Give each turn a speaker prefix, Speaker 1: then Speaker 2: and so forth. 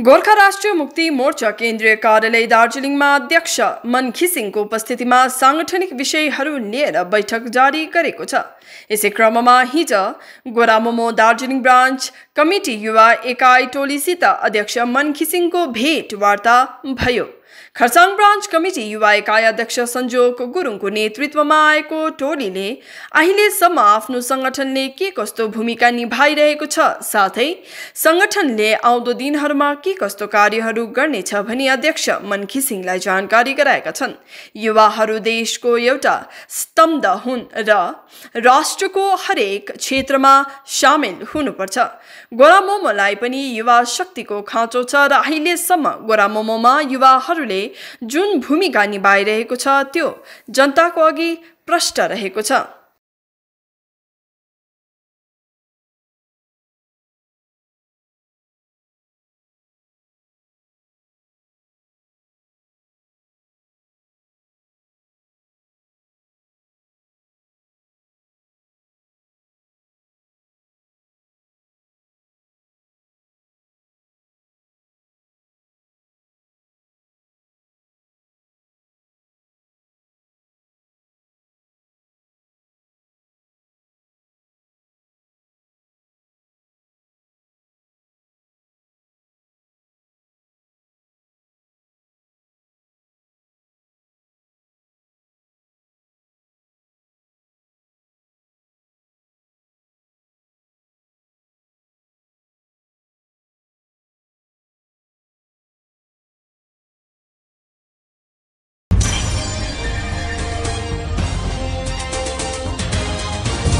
Speaker 1: गोर्खा राष्ट्रिय मुक्ति मोर्चा केन्द्रीय कार्यालय दार्जिलिङमा अध्यक्ष मन घिसिङको उपस्थितिमा साङ्गठनिक विषयहरू लिएर बैठक जारी गरेको छ यसै क्रममा हिज गोरामोमो दार्जिलिङ ब्रान्च कमिटी युवा एकाइ टोलीसित अध्यक्ष मन घिसिङको भेटवार्ता भयो खरसाङ ब्रान्च कमिटी युवा इकाइ अध्यक्ष सन्जोग गुरुङको नेतृत्वमा आएको टोलीले अहिलेसम्म आफ्नो सङ्गठनले के कस्तो भूमिका निभाइरहेको छ साथै सङ्गठनले आउँदो दिनहरूमा के कस्तो कार्यहरू गर्नेछ भनी अध्यक्ष मनखी सिंहलाई जानकारी गराएका छन् युवाहरू देशको एउटा स्तम्भ हुन् र राष्ट्रको हरेक क्षेत्रमा सामेल हुनुपर्छ गोरा मोमोलाई पनि युवा शक्तिको खाँचो छ र अहिलेसम्म गोरा मोमोमा युवाहरू नेताहरूले जुन भूमिका निभाइरहेको छ त्यो जनताको अघि प्रष्ट रहेको छ